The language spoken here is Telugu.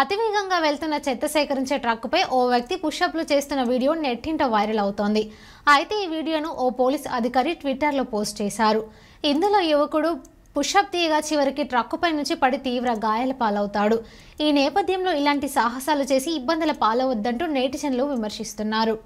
అతివేగంగా వెళ్తున్న చెత్త సేకరించే ట్రక్కుపై ఓ వ్యక్తి పుషప్లు చేస్తున్న వీడియో నెట్టింట వైరల్ అవుతోంది అయితే ఈ వీడియోను ఓ పోలీస్ అధికారి ట్విట్టర్లో పోస్ట్ చేశారు ఇందులో యువకుడు పుషప్ తీయగా చివరికి ట్రక్కుపై నుంచి పడి తీవ్ర గాయాల పాలవుతాడు ఈ నేపథ్యంలో ఇలాంటి సాహసాలు చేసి ఇబ్బందుల పాలవద్దంటూ నెటిజన్లు విమర్శిస్తున్నారు